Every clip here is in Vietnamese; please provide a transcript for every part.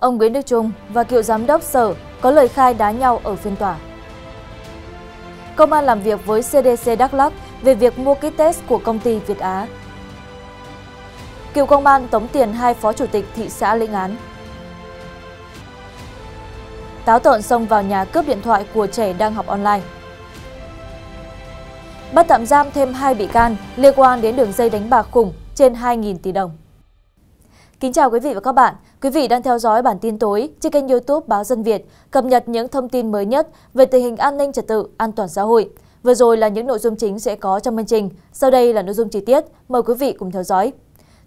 ông Nguyễn Đức Trung và cựu giám đốc sở có lời khai đá nhau ở phiên tòa. Công an làm việc với CDC Đắk Lắk về việc mua kit test của công ty Việt Á. Cựu công an tống tiền hai phó chủ tịch thị xã lĩnh án. Táo tợn xông vào nhà cướp điện thoại của trẻ đang học online. Bắt tạm giam thêm hai bị can liên quan đến đường dây đánh bạc khủng trên 2.000 tỷ đồng. Kính chào quý vị và các bạn. Quý vị đang theo dõi bản tin tối trên kênh youtube Báo Dân Việt, cập nhật những thông tin mới nhất về tình hình an ninh trật tự, an toàn xã hội. Vừa rồi là những nội dung chính sẽ có trong chương trình, sau đây là nội dung chi tiết. Mời quý vị cùng theo dõi.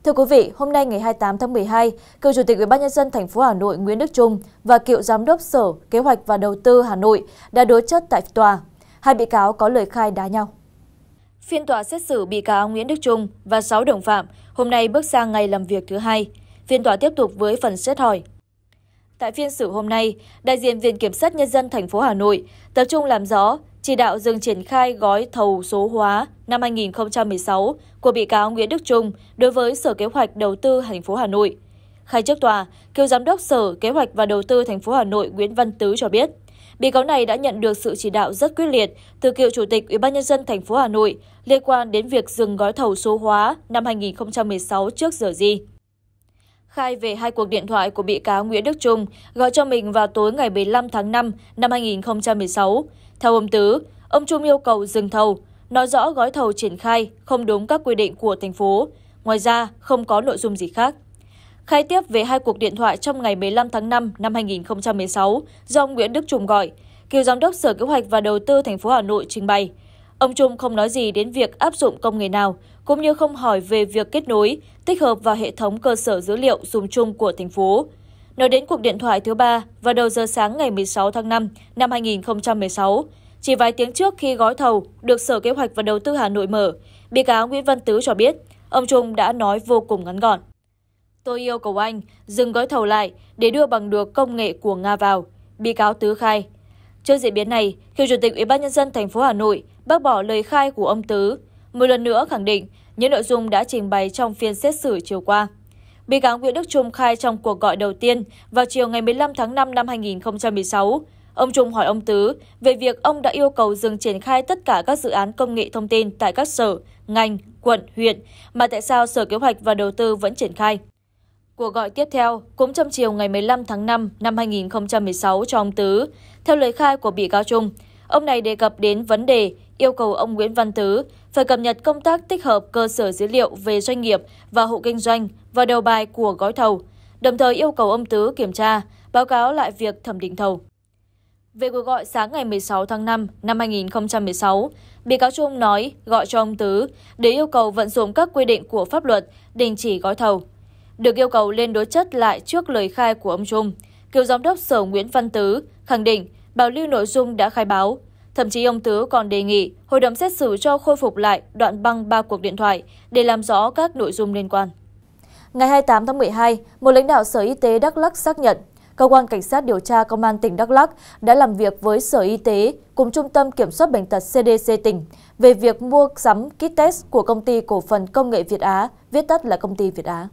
Thưa quý vị, hôm nay ngày 28 tháng 12, cựu Chủ tịch UBND thành phố Hà Nội Nguyễn Đức Trung và cựu Giám đốc Sở Kế hoạch và Đầu tư Hà Nội đã đối chất tại tòa. Hai bị cáo có lời khai đá nhau. Phiên tòa xét xử bị cáo Nguyễn Đức Trung và 6 đồng phạm hôm nay bước sang ngày làm việc thứ hai. Phiên tòa tiếp tục với phần xét hỏi. Tại phiên xử hôm nay, đại diện Viện Kiểm sát Nhân dân thành phố Hà Nội tập trung làm rõ chỉ đạo dừng triển khai gói thầu số hóa năm 2016 của bị cáo Nguyễn Đức Trung đối với Sở Kế hoạch Đầu tư thành phố Hà Nội. Khai trước tòa, cựu giám đốc Sở Kế hoạch và Đầu tư thành phố Hà Nội Nguyễn Văn Tứ cho biết, bị cáo này đã nhận được sự chỉ đạo rất quyết liệt từ cựu chủ tịch Ủy ban nhân dân thành phố Hà Nội liên quan đến việc dừng gói thầu số hóa năm 2016 trước giờ gì khai về hai cuộc điện thoại của bị cáo Nguyễn Đức Trung gọi cho mình vào tối ngày 15 tháng 5 năm 2016. Theo ông Tứ, ông Trung yêu cầu dừng thầu, nói rõ gói thầu triển khai không đúng các quy định của thành phố. Ngoài ra, không có nội dung gì khác. Khai tiếp về hai cuộc điện thoại trong ngày 15 tháng 5 năm 2016 do ông Nguyễn Đức Trung gọi, cựu giám đốc Sở Kế hoạch và Đầu tư thành phố Hà Nội trình bày. Ông Trung không nói gì đến việc áp dụng công nghệ nào cũng như không hỏi về việc kết nối, tích hợp vào hệ thống cơ sở dữ liệu dùng chung của thành phố. Nói đến cuộc điện thoại thứ ba vào đầu giờ sáng ngày 16 tháng 5 năm 2016, chỉ vài tiếng trước khi gói thầu được Sở Kế hoạch và Đầu tư Hà Nội mở, bị cáo Nguyễn Văn Tứ cho biết, ông Trung đã nói vô cùng ngắn gọn. Tôi yêu cầu anh dừng gói thầu lại để đưa bằng được công nghệ của Nga vào, bị cáo Tứ khai. Trước diễn biến này, khi Chủ tịch Ủy ban nhân dân thành phố Hà Nội bác bỏ lời khai của ông Tứ, một lần nữa khẳng định những nội dung đã trình bày trong phiên xét xử chiều qua. Bị cáo Nguyễn Đức Trung khai trong cuộc gọi đầu tiên vào chiều ngày 15 tháng 5 năm 2016, ông Trung hỏi ông Tứ về việc ông đã yêu cầu dừng triển khai tất cả các dự án công nghệ thông tin tại các sở, ngành, quận, huyện, mà tại sao Sở Kế hoạch và Đầu tư vẫn triển khai. Cuộc gọi tiếp theo cũng trong chiều ngày 15 tháng 5 năm 2016 cho ông Tứ. Theo lời khai của bị cáo Trung, ông này đề cập đến vấn đề yêu cầu ông Nguyễn Văn Tứ phải cập nhật công tác tích hợp cơ sở dữ liệu về doanh nghiệp và hộ kinh doanh vào đầu bài của gói thầu, đồng thời yêu cầu ông Tứ kiểm tra, báo cáo lại việc thẩm định thầu. Về cuộc gọi sáng ngày 16 tháng 5 năm 2016, bị cáo Trung nói gọi cho ông Tứ để yêu cầu vận dụng các quy định của pháp luật đình chỉ gói thầu. Được yêu cầu lên đối chất lại trước lời khai của ông Trung, cựu giám đốc sở Nguyễn Văn Tứ khẳng định bảo lưu nội dung đã khai báo, Thậm chí ông Tứ còn đề nghị hội đồng xét xử cho khôi phục lại đoạn băng ba cuộc điện thoại để làm rõ các nội dung liên quan. Ngày 28 tháng 12, một lãnh đạo Sở Y tế Đắk lắc xác nhận Cơ quan Cảnh sát điều tra Công an tỉnh Đắk lắc đã làm việc với Sở Y tế cùng Trung tâm Kiểm soát Bệnh tật CDC tỉnh về việc mua sắm kit test của công ty cổ phần công nghệ Việt Á, viết tắt là công ty Việt Á.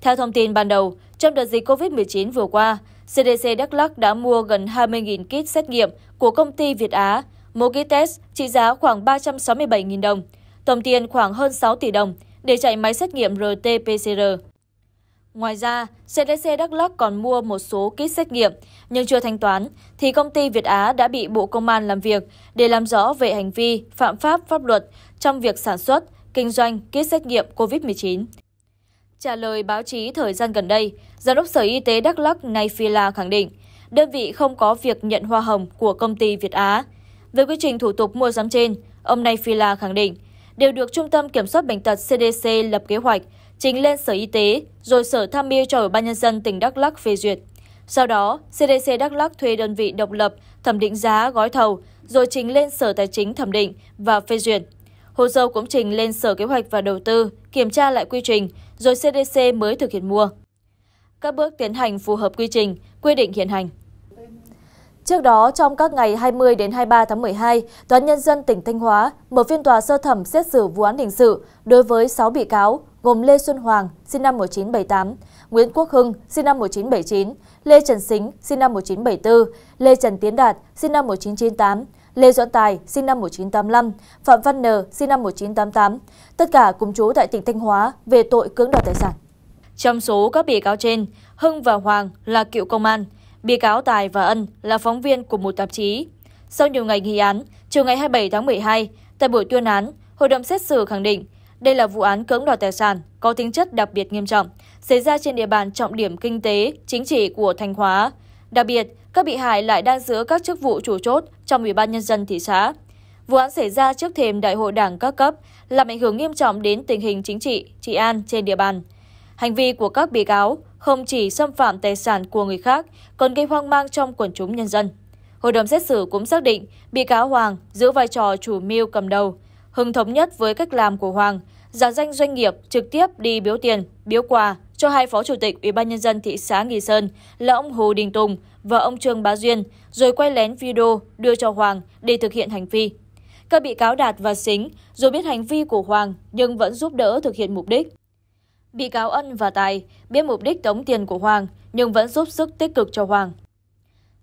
Theo thông tin ban đầu, trong đợt dịch COVID-19 vừa qua, CDC Đắk Lắc đã mua gần 20.000 kit xét nghiệm của công ty Việt Á, mỗi kit test trị giá khoảng 367.000 đồng, tổng tiền khoảng hơn 6 tỷ đồng để chạy máy xét nghiệm RT-PCR. Ngoài ra, CDC Đắk Lắc còn mua một số kit xét nghiệm nhưng chưa thanh toán thì công ty Việt Á đã bị Bộ Công an làm việc để làm rõ về hành vi phạm pháp pháp luật trong việc sản xuất, kinh doanh kit xét nghiệm COVID-19. Trả lời báo chí thời gian gần đây, Giám đốc Sở Y tế Đắk Lắc Nay Phi La khẳng định, đơn vị không có việc nhận hoa hồng của công ty Việt Á. Về quy trình thủ tục mua sắm trên, ông Nay Phi La khẳng định, đều được Trung tâm Kiểm soát Bệnh tật CDC lập kế hoạch, trình lên Sở Y tế, rồi Sở tham mưu cho Ủy ban Nhân dân tỉnh Đắk Lắc phê duyệt. Sau đó, CDC Đắk Lắc thuê đơn vị độc lập thẩm định giá gói thầu, rồi trình lên Sở Tài chính thẩm định và phê duyệt hồ sơ cũng trình lên Sở Kế hoạch và Đầu tư kiểm tra lại quy trình, rồi CDC mới thực hiện mua. Các bước tiến hành phù hợp quy trình, quy định hiện hành. Trước đó, trong các ngày 20 đến 23 tháng 12, Tòa Nhân dân tỉnh Thanh Hóa mở phiên tòa sơ thẩm xét xử vụ án hình sự đối với 6 bị cáo gồm Lê Xuân Hoàng, sinh năm 1978, Nguyễn Quốc Hưng, sinh năm 1979, Lê Trần Sính, sinh năm 1974, Lê Trần Tiến Đạt, sinh năm 1998, Lê Doãn Tài sinh năm 1985, Phạm Văn N sinh năm 1988, tất cả cùng chú tại tỉnh Thanh Hóa về tội cưỡng đoạt tài sản. Trong số các bị cáo trên, Hưng và Hoàng là cựu công an, bị cáo Tài và Ân là phóng viên của một tạp chí. Sau nhiều ngày nghị án, chiều ngày 27 tháng 12, tại buổi tuyên án, hội đồng xét xử khẳng định đây là vụ án cưỡng đoạt tài sản có tính chất đặc biệt nghiêm trọng, xảy ra trên địa bàn trọng điểm kinh tế, chính trị của Thanh Hóa. Đặc biệt, các bị hại lại đang giữ các chức vụ chủ chốt trong Ủy ban Nhân dân thị xã. Vụ án xảy ra trước thềm Đại hội Đảng các cấp, làm ảnh hưởng nghiêm trọng đến tình hình chính trị, trị an trên địa bàn. Hành vi của các bị cáo không chỉ xâm phạm tài sản của người khác, còn gây hoang mang trong quần chúng nhân dân. Hội đồng xét xử cũng xác định bị cáo Hoàng giữ vai trò chủ mưu cầm đầu, hưng thống nhất với cách làm của Hoàng, giả danh doanh nghiệp trực tiếp đi biếu tiền, biếu quà cho hai phó chủ tịch Ủy ban nhân dân thị xã Nghi Sơn là ông Hồ Đình Tùng và ông Trương Bá Duyên rồi quay lén video đưa cho Hoàng để thực hiện hành vi. Các bị cáo Đạt và xính dù biết hành vi của Hoàng nhưng vẫn giúp đỡ thực hiện mục đích. Bị cáo Ân và Tài biết mục đích tống tiền của Hoàng nhưng vẫn giúp sức tích cực cho Hoàng.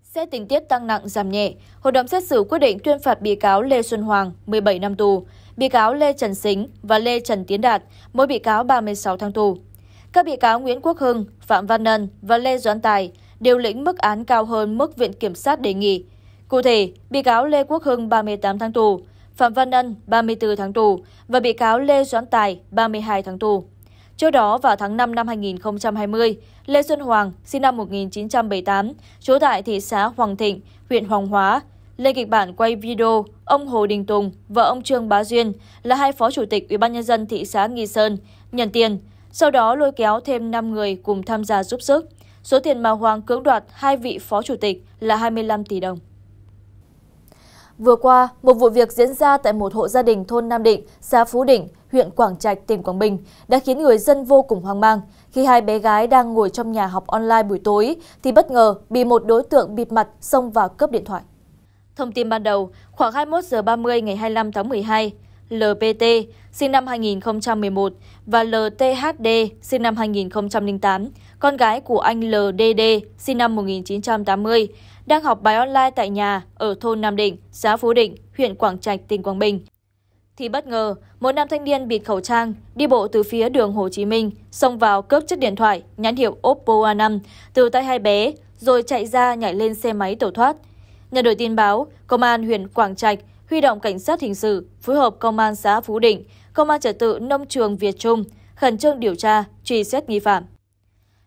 Xét tình tiết tăng nặng giảm nhẹ, hội đồng xét xử quyết định tuyên phạt bị cáo Lê Xuân Hoàng 17 năm tù, bị cáo Lê Trần Xính và Lê Trần Tiến Đạt, mỗi bị cáo 36 tháng tù. Các bị cáo Nguyễn Quốc Hưng, Phạm Văn Nân và Lê Doãn Tài đều lĩnh mức án cao hơn mức Viện Kiểm sát đề nghị. Cụ thể, bị cáo Lê Quốc Hưng 38 tháng tù, Phạm Văn Ân 34 tháng tù và bị cáo Lê Doãn Tài 32 tháng tù. Trước đó vào tháng 5 năm 2020, Lê Xuân Hoàng, sinh năm 1978, trú tại thị xã Hoàng Thịnh, huyện Hoàng Hóa, lên kịch bản quay video ông Hồ Đình Tùng và ông Trương Bá Duyên là hai phó chủ tịch UBND thị xã Nghi Sơn nhận tiền, sau đó lôi kéo thêm 5 người cùng tham gia giúp sức. Số tiền mà Hoàng cưỡng đoạt hai vị phó chủ tịch là 25 tỷ đồng. Vừa qua, một vụ việc diễn ra tại một hộ gia đình thôn Nam Định, xã Phú Định, huyện Quảng Trạch, tỉnh Quảng Bình đã khiến người dân vô cùng hoang mang khi hai bé gái đang ngồi trong nhà học online buổi tối thì bất ngờ bị một đối tượng bịt mặt xông vào cướp điện thoại. Thông tin ban đầu, khoảng 21 giờ 30 ngày 25 tháng 12, LPT sinh năm 2011 và LTHD sinh năm 2008 con gái của anh LDD sinh năm 1980, đang học bài online tại nhà ở thôn Nam Định, xã Phú Định, huyện Quảng Trạch, tỉnh Quảng Bình. Thì bất ngờ, một nam thanh niên bịt khẩu trang đi bộ từ phía đường Hồ Chí Minh xông vào cướp chiếc điện thoại nhãn hiệu Oppo A5 từ tay hai bé rồi chạy ra nhảy lên xe máy tẩu thoát. Nhận được tin báo, công an huyện Quảng Trạch huy động cảnh sát hình sự phối hợp công an xã Phú Định, công an trật tự nông trường Việt Trung khẩn trương điều tra, truy xét nghi phạm.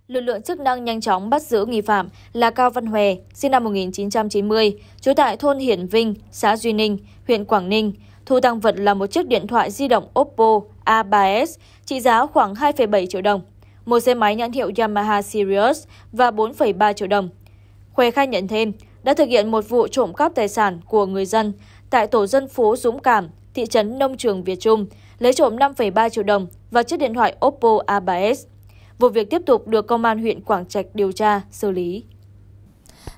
Lực lượng chức năng nhanh chóng bắt giữ nghi phạm là Cao Văn Hòe, sinh năm 1990, trú tại thôn Hiển Vinh, xã Duy Ninh, huyện Quảng Ninh. Thu tăng vật là một chiếc điện thoại di động Oppo A3s trị giá khoảng 2,7 triệu đồng, một xe máy nhãn hiệu Yamaha Sirius và 4,3 triệu đồng. Khoe khai nhận thêm, đã thực hiện một vụ trộm cắp tài sản của người dân tại tổ dân phố Dũng Cảm, thị trấn Nông Trường Việt Trung, lấy trộm 5,3 triệu đồng và chiếc điện thoại Oppo A3s. Vụ việc tiếp tục được công an huyện Quảng Trạch điều tra, xử lý.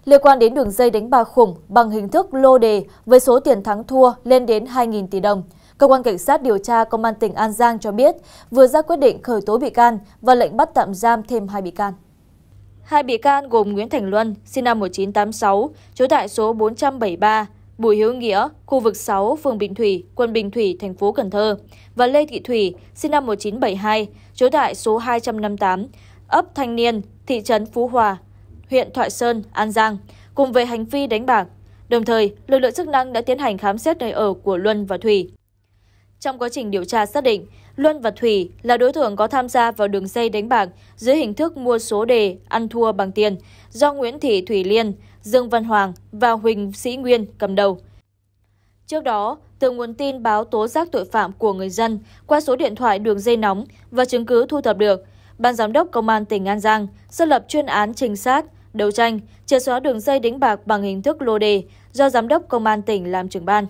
Liên quan đến đường dây đánh bạc khủng bằng hình thức lô đề với số tiền thắng thua lên đến 2.000 tỷ đồng, Cơ quan Cảnh sát điều tra Công an tỉnh An Giang cho biết vừa ra quyết định khởi tố bị can và lệnh bắt tạm giam thêm hai bị can. Hai bị can gồm Nguyễn Thành Luân, sinh năm 1986, trú tại số 473 Bùi Hữu Nghĩa, khu vực 6, phường Bình Thủy, quận Bình Thủy, thành phố Cần Thơ và Lê Thị Thủy, sinh năm 1972, trú tại số 258, ấp Thanh Niên, thị trấn Phú Hòa, huyện Thoại Sơn, An Giang, cùng về hành vi đánh bạc. Đồng thời, lực lượng chức năng đã tiến hành khám xét nơi ở của Luân và Thủy. Trong quá trình điều tra xác định, Luân và Thủy là đối tượng có tham gia vào đường dây đánh bạc dưới hình thức mua số đề ăn thua bằng tiền do Nguyễn Thị Thủy Liên, Dương Văn Hoàng và Huỳnh Sĩ Nguyên cầm đầu. Trước đó, từ nguồn tin báo tố giác tội phạm của người dân qua số điện thoại đường dây nóng và chứng cứ thu thập được, Ban Giám đốc Công an tỉnh An Giang xác lập chuyên án trinh sát, đấu tranh, triệt xóa đường dây đánh bạc bằng hình thức lô đề do Giám đốc Công an tỉnh làm trưởng ban.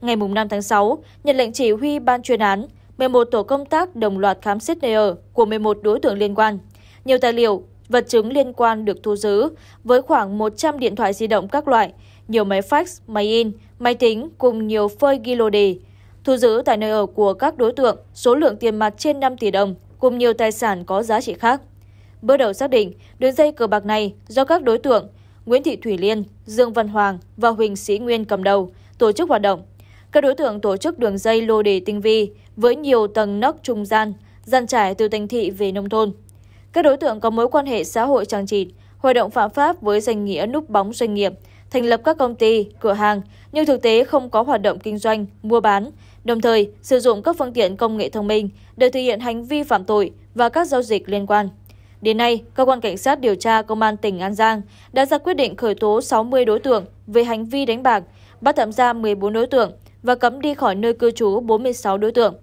Ngày 5 tháng 6, nhận lệnh chỉ huy ban chuyên án, 11 tổ công tác đồng loạt khám xét nơi ở của 11 đối tượng liên quan. Nhiều tài liệu, vật chứng liên quan được thu giữ với khoảng một trăm điện thoại di động các loại, nhiều máy fax, máy in, máy tính cùng nhiều phơi ghi lô đề. Thu giữ tại nơi ở của các đối tượng số lượng tiền mặt trên 5 tỷ đồng cùng nhiều tài sản có giá trị khác. Bước đầu xác định, đường dây cờ bạc này do các đối tượng Nguyễn Thị Thủy Liên, Dương Văn Hoàng và Huỳnh Sĩ Nguyên cầm đầu, tổ chức hoạt động. Các đối tượng tổ chức đường dây lô đề tinh vi với nhiều tầng nóc trung gian, gian trải từ thành thị về nông thôn. Các đối tượng có mối quan hệ xã hội trang trịt, hoạt động phạm pháp với danh nghĩa núp bóng doanh nghiệp, thành lập các công ty, cửa hàng nhưng thực tế không có hoạt động kinh doanh, mua bán, đồng thời sử dụng các phương tiện công nghệ thông minh để thực hiện hành vi phạm tội và các giao dịch liên quan. Đến nay, cơ quan cảnh sát điều tra công an tỉnh An Giang đã ra quyết định khởi tố 60 đối tượng về hành vi đánh bạc, bắt tạm giam 14 đối tượng và cấm đi khỏi nơi cư trú 46 đối tượng.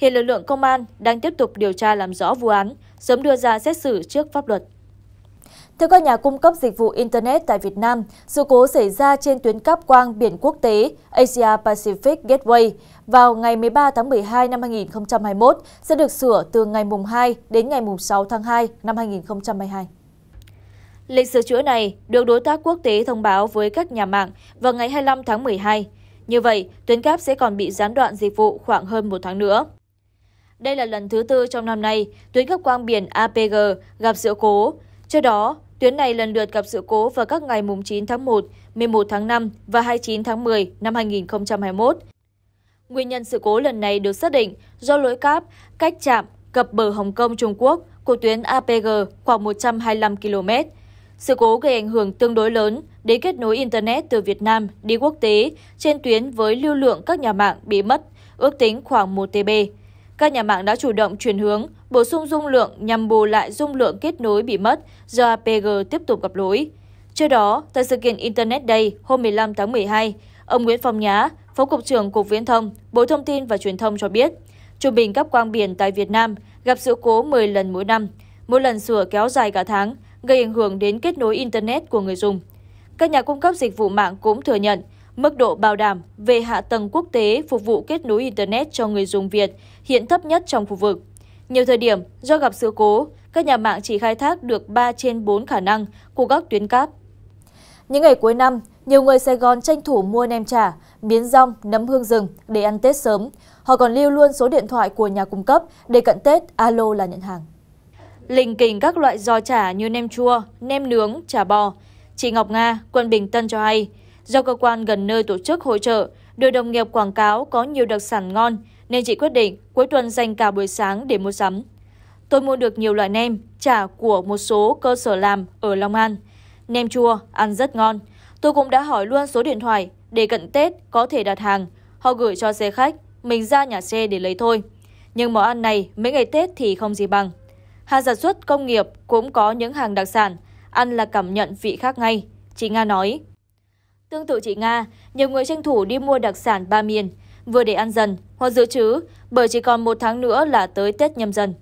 Hiện lực lượng công an đang tiếp tục điều tra làm rõ vụ án, sớm đưa ra xét xử trước pháp luật. Theo các nhà cung cấp dịch vụ Internet tại Việt Nam, sự cố xảy ra trên tuyến cáp quang biển quốc tế Asia Pacific Gateway vào ngày 13 tháng 12 năm 2021 sẽ được sửa từ ngày mùng 2 đến ngày mùng 6 tháng 2 năm 2022. Lịch sửa chữa này được đối tác quốc tế thông báo với các nhà mạng vào ngày 25 tháng 12. Như vậy, tuyến cáp sẽ còn bị gián đoạn dịch vụ khoảng hơn một tháng nữa. Đây là lần thứ tư trong năm nay tuyến cấp quang biển APG gặp sự cố. Trước đó, tuyến này lần lượt gặp sự cố vào các ngày 9 tháng 1, 11 tháng 5 và 29 tháng 10 năm 2021. Nguyên nhân sự cố lần này được xác định do lỗi cáp cách chạm cập bờ Hồng Kông Trung Quốc của tuyến APG khoảng 125 km. Sự cố gây ảnh hưởng tương đối lớn đến kết nối Internet từ Việt Nam đi quốc tế trên tuyến với lưu lượng các nhà mạng bị mất, ước tính khoảng 1 TB các nhà mạng đã chủ động chuyển hướng, bổ sung dung lượng nhằm bù lại dung lượng kết nối bị mất do APG tiếp tục gặp lỗi. Trước đó, tại sự kiện Internet Day hôm 15 tháng 12, ông Nguyễn Phong Nhã, Phó Cục trưởng Cục Viễn thông, Bộ Thông tin và Truyền thông cho biết, trung bình các quang biển tại Việt Nam gặp sự cố 10 lần mỗi năm, mỗi lần sửa kéo dài cả tháng, gây ảnh hưởng đến kết nối Internet của người dùng. Các nhà cung cấp dịch vụ mạng cũng thừa nhận Mức độ bảo đảm về hạ tầng quốc tế phục vụ kết nối Internet cho người dùng Việt hiện thấp nhất trong khu vực. Nhiều thời điểm, do gặp sự cố, các nhà mạng chỉ khai thác được 3 trên 4 khả năng của các tuyến cáp. Những ngày cuối năm, nhiều người Sài Gòn tranh thủ mua nem chả, miến rong, nấm hương rừng để ăn Tết sớm. Họ còn lưu luôn số điện thoại của nhà cung cấp để cận Tết alo là nhận hàng. Lình kình các loại giò chả như nem chua, nem nướng, chả bò. Chị Ngọc Nga, quận Bình Tân cho hay, Do cơ quan gần nơi tổ chức hỗ trợ, đưa đồng nghiệp quảng cáo có nhiều đặc sản ngon nên chị quyết định cuối tuần dành cả buổi sáng để mua sắm. Tôi mua được nhiều loại nem, chả của một số cơ sở làm ở Long An. Nem chua, ăn rất ngon. Tôi cũng đã hỏi luôn số điện thoại để cận Tết có thể đặt hàng. Họ gửi cho xe khách, mình ra nhà xe để lấy thôi. Nhưng món ăn này mấy ngày Tết thì không gì bằng. Hàng sản xuất công nghiệp cũng có những hàng đặc sản, ăn là cảm nhận vị khác ngay. Chị Nga nói, Tương tự chị Nga, nhiều người tranh thủ đi mua đặc sản ba miền, vừa để ăn dần hoặc dự trữ bởi chỉ còn một tháng nữa là tới Tết nhâm dần.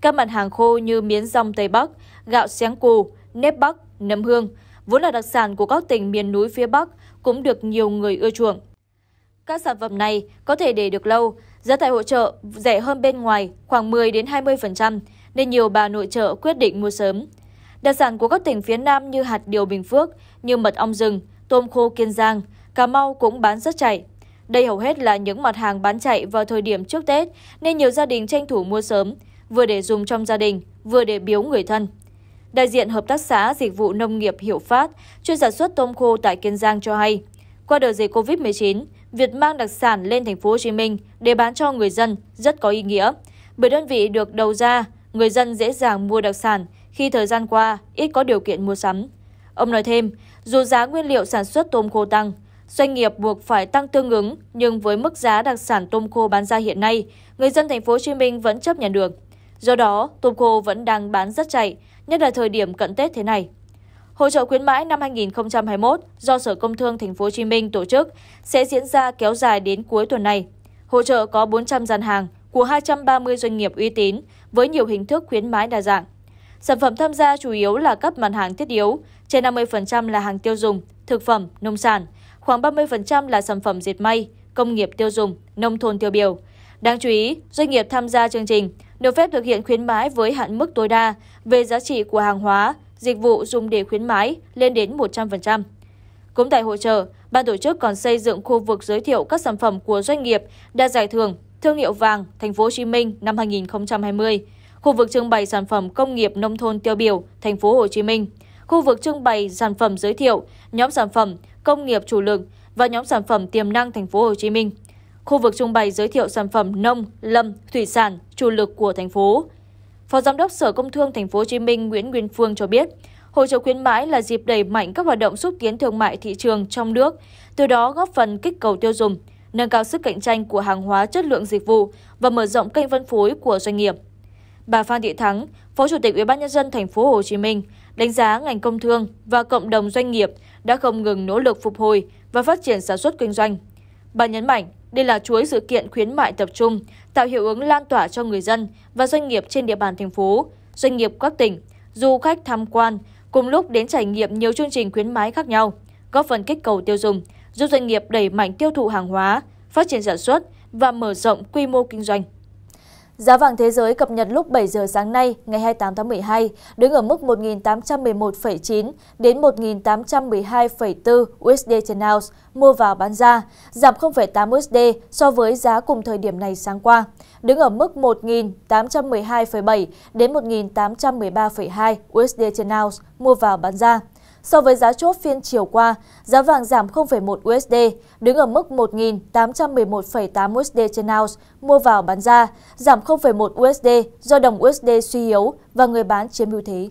Các mặt hàng khô như miến rong Tây Bắc, gạo xéng cù, nếp Bắc, nấm hương, vốn là đặc sản của các tỉnh miền núi phía Bắc cũng được nhiều người ưa chuộng. Các sản phẩm này có thể để được lâu, giá tại hội trợ rẻ hơn bên ngoài khoảng 10 đến 20% nên nhiều bà nội trợ quyết định mua sớm. Đặc sản của các tỉnh phía Nam như hạt điều Bình Phước, như mật ong rừng, tôm khô Kiên Giang, Cà Mau cũng bán rất chạy. Đây hầu hết là những mặt hàng bán chạy vào thời điểm trước Tết nên nhiều gia đình tranh thủ mua sớm, vừa để dùng trong gia đình, vừa để biếu người thân. Đại diện Hợp tác xã Dịch vụ Nông nghiệp Hiểu Phát, chuyên sản xuất tôm khô tại Kiên Giang cho hay, qua đợt dịch COVID-19, việc mang đặc sản lên thành phố Hồ Chí Minh để bán cho người dân rất có ý nghĩa, bởi đơn vị được đầu ra, người dân dễ dàng mua đặc sản khi thời gian qua ít có điều kiện mua sắm. Ông nói thêm, dù giá nguyên liệu sản xuất tôm khô tăng, doanh nghiệp buộc phải tăng tương ứng nhưng với mức giá đặc sản tôm khô bán ra hiện nay, người dân thành phố Hồ Chí Minh vẫn chấp nhận được. Do đó, tôm khô vẫn đang bán rất chạy, nhất là thời điểm cận Tết thế này. Hội trợ khuyến mãi năm 2021 do Sở Công Thương Thành phố Hồ Chí Minh tổ chức sẽ diễn ra kéo dài đến cuối tuần này. Hội trợ có 400 gian hàng của 230 doanh nghiệp uy tín với nhiều hình thức khuyến mãi đa dạng. Sản phẩm tham gia chủ yếu là các mặt hàng thiết yếu trên 50% là hàng tiêu dùng, thực phẩm, nông sản, khoảng 30% là sản phẩm dệt may, công nghiệp tiêu dùng, nông thôn tiêu biểu. Đáng chú ý, doanh nghiệp tham gia chương trình được phép thực hiện khuyến mãi với hạn mức tối đa về giá trị của hàng hóa, dịch vụ dùng để khuyến mãi lên đến 100%. Cũng tại hội trợ, ban tổ chức còn xây dựng khu vực giới thiệu các sản phẩm của doanh nghiệp đa giải thưởng thương hiệu vàng Thành phố Hồ Chí Minh năm 2020, khu vực trưng bày sản phẩm công nghiệp nông thôn tiêu biểu Thành phố Hồ Chí Minh khu vực trưng bày sản phẩm giới thiệu, nhóm sản phẩm công nghiệp chủ lực và nhóm sản phẩm tiềm năng thành phố Hồ Chí Minh. Khu vực trưng bày giới thiệu sản phẩm nông, lâm, thủy sản chủ lực của thành phố. Phó Giám đốc Sở Công Thương Thành phố Hồ Chí Minh Nguyễn Nguyên Phương cho biết, hội trợ khuyến mãi là dịp đẩy mạnh các hoạt động xúc tiến thương mại thị trường trong nước, từ đó góp phần kích cầu tiêu dùng, nâng cao sức cạnh tranh của hàng hóa chất lượng dịch vụ và mở rộng kênh phân phối của doanh nghiệp. Bà Phan Thị Thắng, Phó Chủ tịch UBND thành phố Hồ Chí Minh đánh giá ngành công thương và cộng đồng doanh nghiệp đã không ngừng nỗ lực phục hồi và phát triển sản xuất kinh doanh. Bà nhấn mạnh, đây là chuỗi sự kiện khuyến mại tập trung, tạo hiệu ứng lan tỏa cho người dân và doanh nghiệp trên địa bàn thành phố, doanh nghiệp các tỉnh, du khách tham quan, cùng lúc đến trải nghiệm nhiều chương trình khuyến mãi khác nhau, góp phần kích cầu tiêu dùng, giúp doanh nghiệp đẩy mạnh tiêu thụ hàng hóa, phát triển sản xuất và mở rộng quy mô kinh doanh. Giá vàng thế giới cập nhật lúc 7 giờ sáng nay, ngày 28 tháng 12, đứng ở mức 1.811,9 đến 1.812,4 USD trên ounce mua vào bán ra, giảm 0,8 USD so với giá cùng thời điểm này sáng qua, đứng ở mức 1.812,7 đến 1.813,2 USD trên ounce mua vào bán ra, So với giá chốt phiên chiều qua, giá vàng giảm 0,1 USD, đứng ở mức 1.811,8 USD trên ounce mua vào bán ra, giảm 0,1 USD do đồng USD suy yếu và người bán chiếm ưu thế.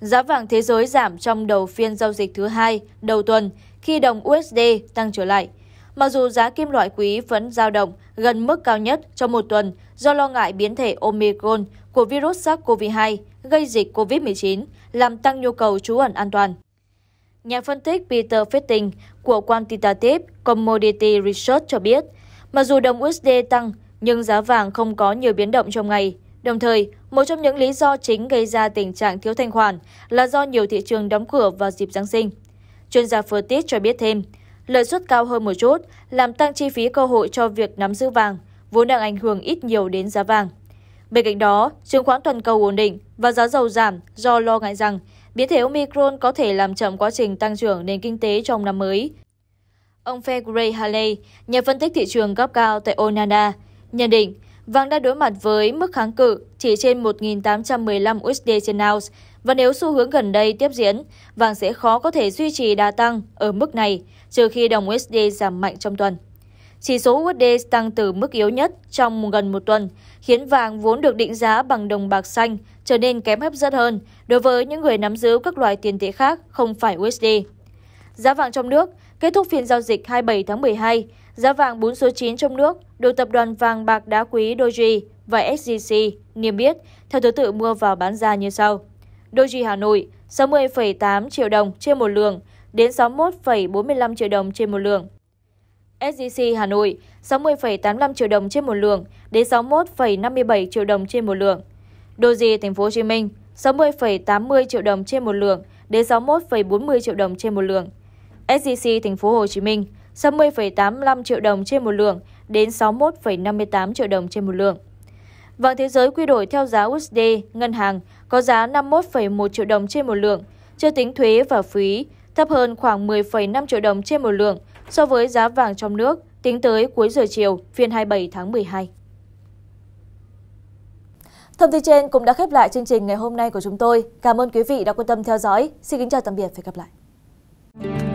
Giá vàng thế giới giảm trong đầu phiên giao dịch thứ hai đầu tuần khi đồng USD tăng trở lại. Mặc dù giá kim loại quý vẫn dao động gần mức cao nhất trong một tuần do lo ngại biến thể Omicron của virus SARS-CoV-2 gây dịch COVID-19, làm tăng nhu cầu trú ẩn an toàn. Nhà phân tích Peter Fetting của Quantitative Commodity Research cho biết, mặc dù đồng USD tăng nhưng giá vàng không có nhiều biến động trong ngày. Đồng thời, một trong những lý do chính gây ra tình trạng thiếu thanh khoản là do nhiều thị trường đóng cửa vào dịp Giáng sinh. Chuyên gia Furtis cho biết thêm, lợi suất cao hơn một chút làm tăng chi phí cơ hội cho việc nắm giữ vàng, vốn đang ảnh hưởng ít nhiều đến giá vàng. Bên cạnh đó, chứng khoán toàn cầu ổn định và giá dầu giảm do lo ngại rằng biến thể Omicron có thể làm chậm quá trình tăng trưởng nền kinh tế trong năm mới. Ông Fairgray Haley, nhà phân tích thị trường cấp cao tại Onana, nhận định vàng đã đối mặt với mức kháng cự chỉ trên 1.815 USD trên ounce và nếu xu hướng gần đây tiếp diễn, vàng sẽ khó có thể duy trì đà tăng ở mức này trừ khi đồng USD giảm mạnh trong tuần. Chỉ số USD tăng từ mức yếu nhất trong gần một tuần, khiến vàng vốn được định giá bằng đồng bạc xanh trở nên kém hấp dẫn hơn đối với những người nắm giữ các loại tiền tệ khác không phải USD. Giá vàng trong nước kết thúc phiên giao dịch 27 tháng 12, giá vàng 4 số 9 trong nước được tập đoàn vàng bạc đá quý Doji và SJC niêm yết theo thứ tự mua vào bán ra như sau. Doji Hà Nội 60,8 triệu đồng trên một lượng đến 61,45 triệu đồng trên một lượng sgc Hà Nội 60,85 triệu đồng trên một lượng đến 61,57 triệu đồng trên một lượng. Doji Thành phố Hồ Chí Minh 60,80 triệu đồng trên một lượng đến 61,40 triệu đồng trên một lượng. SCC Thành phố Hồ Chí Minh 60,85 triệu đồng trên một lượng đến 61,58 triệu đồng trên một lượng. Vàng thế giới quy đổi theo giá USD ngân hàng có giá 51,1 triệu đồng trên một lượng, chưa tính thuế và phí, thấp hơn khoảng 10,5 triệu đồng trên một lượng so với giá vàng trong nước tính tới cuối giờ chiều phiên 27 tháng 12. Thông tin trên cũng đã khép lại chương trình ngày hôm nay của chúng tôi. Cảm ơn quý vị đã quan tâm theo dõi. Xin kính chào tạm biệt và hẹn gặp lại.